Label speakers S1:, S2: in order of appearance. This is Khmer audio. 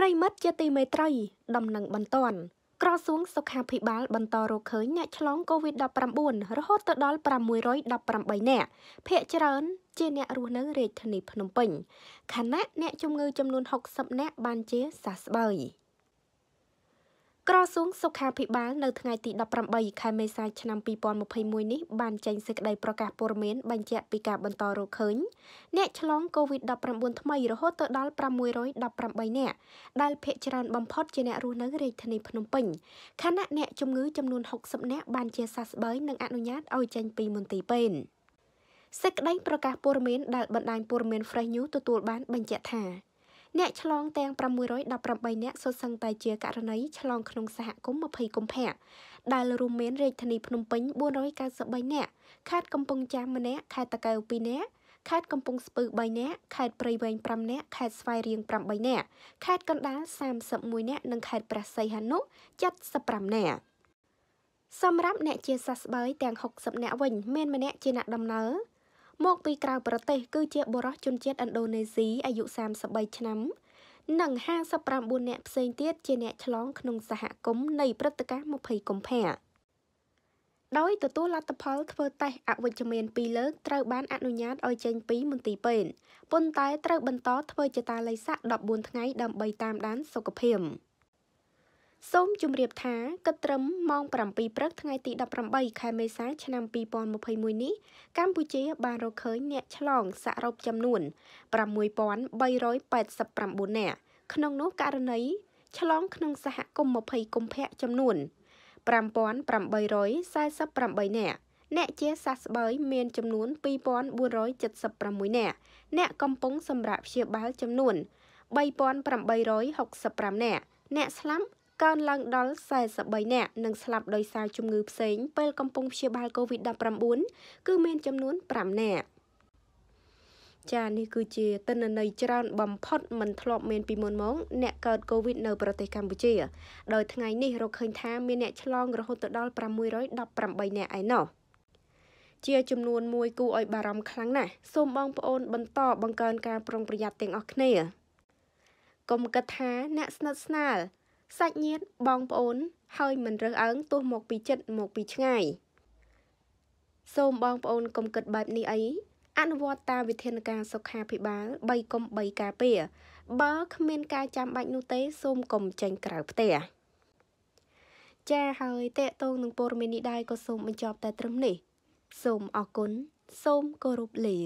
S1: ប្រិមិត្តជាទីមេត្រី ដំណឹងបន្តក្រសួងសុខាភិបាលបន្តរកឃើញអ្នកឆ្លង COVID-19 រហូតទៅដល់618នាក់ភាគច្រើនជាអ្នករស់នៅរាជធានីភ្នំពេញខណៈអ្នកជំងឺចំនួន60នាក់បានជាសះស្បើយ។ក្រសួងសុខាភិបាលនៅថ្ងៃទី18ខែមេសាឆ្នាំ2021នេះបានចេញសេចក្តីប្រកាសព័ត៌មានបញ្ជាក់ពីការបន្តរកឃើញអ្នកឆ្លង COVID-19 ថ្មីរហូតទៅដល់618នាក់ដែលភាគច្រើនបំផុតជាអ្នករស់នៅរាជធានីភ្នំពេញខណៈអ្នកជំងឺចំនួន60នាក់បានជាសះស្បើយនិងអនុញ្ញាតឲ្យចេញពីមន្ទីរពេទ្យសេចក្តីប្រកាសព័ត៌មានដែលបណ្ដាញព័ត៌មាន Fresh News ទទួលបានបញ្ជាក់ថាអ្នកឆ្លងទាំង618នាក់សុទ្ធសឹងតែជាករណីឆ្លងក្នុងសហគមន៍20កុម្ភៈដែលរួមមានរាជធានីភ្នំពេញ493នាក់ខេត្តកំពង់ចាមម្នាក់ខេត្តតាកែវ2នាក់ខេត្តកំពង់ស្ពឺ3នាក់ខេត្តព្រៃវែង5នាក់ខេត្តស្វាយរៀង8នាក់ខេត្តកណ្ដាល31នាក់និងខេត្តព្រះសីហនុ75នាក់សម្រាប់អ្នកជាសះស្បើយទាំង60នាក់វិញមានម្នាក់ជាអ្នកដំណើរមកពីក្រៅប្រទេសគឺជាបុរសជនជាតិឥណ្ឌូនេស៊ីអាយុ33ឆ្នាំ និង59នាក់ផ្សេងទៀតជាអ្នកឆ្លងក្នុងសហគមន៍នៃព្រឹត្តិការណ៍20កុម្ភៈដោយទទួលលទ្ធផលធ្វើតេស្តអវិជ្ជមាន2លើកត្រូវបានអនុញ្ញាតឲ្យចេញពីមន្ទីរពេទ្យប៉ុន្តែត្រូវបន្តធ្វើជាតាល័យស័ក14ថ្ងៃដើម្បីតាមដានសុខភាព។សូមជម្រាបថាគិតត្រឹមម៉ោង7ព្រឹកថ្ងៃទី18ខែមេសា ឆ្នាំ2021នេះកម្ពុជា បានរកឃើញអ្នកឆ្លងសរុបចំនួន6389នាក់ក្នុងនោះករណីឆ្លងក្នុងសហគមន៍20កុម្ភៈចំនួន5848នាក់អ្នកជាសះស្បើយមានចំនួន2476នាក់អ្នកកំពុង សម្រាប់ព្យាបាលចំនួន3865នាក់អ្នកស្លាប់កើនឡើងដល់43នាក់និងស្លាប់ដោយសារជំងឺផ្សេង ពេលកំពុងព្យាបាល COVID-19 គឺមានចំនួន5នាក់ចានេះគឺជាទិន្នន័យច្រើនបំផុត មិនធ្លាប់មានពីមុនមកអ្នកកើតកូវីដនៅប្រទេសកម្ពុជាដោយថ្ងៃនេះរកឃើញថាមានអ្នកឆ្លងរហូតដល់618អ្នកឯណោះជាចំនួន មួយគួរឲ្យបារម្ភខ្លាំងណាស់សូមបងប្អូន បន្តបង្កើនការប្រុងប្រយ័ត្នទាំងអស់គ្នាកុំគិតថាអ្នកស្និទ្ធស្នាលសាច់ញាតិបងប្អូន ហើយមិនរើសអើងទោះមកពីចិត្តមកពីឆ្ងាយសូមបងប្អូនកុំគិតបែបនេះអីអនុវត្តតាមវិធានការ សុខាភិបាល3កុំ3ការពារ បើគ្មាន ការចាំបាច់នោះទេសូមកុំចេញក្រៅផ្ទះចាហើយតេតងនឹងព័ត៌មាននេះដែរក៏សូមបញ្ចប់តែត្រឹមនេះ សូមអរគុណសូមគោរពលា